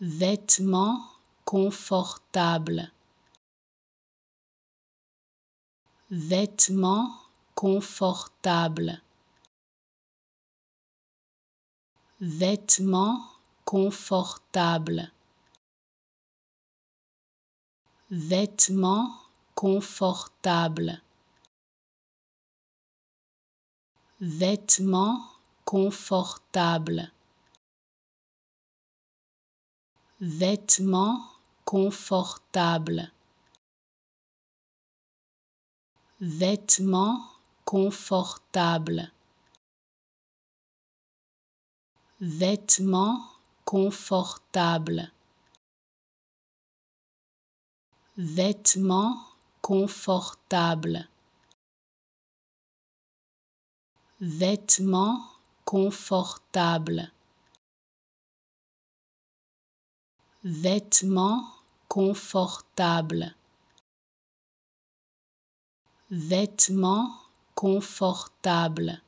Vêtements confortables. Vêtements confortables. Vêtements confortables. Vêtements confortables. Vêtements confortables. Vêtements confortables. Vêtements confortables. Vêtements confortables. Vêtements confortables. Vêtements confortables. Vêtements confortables. Vêtements confortables.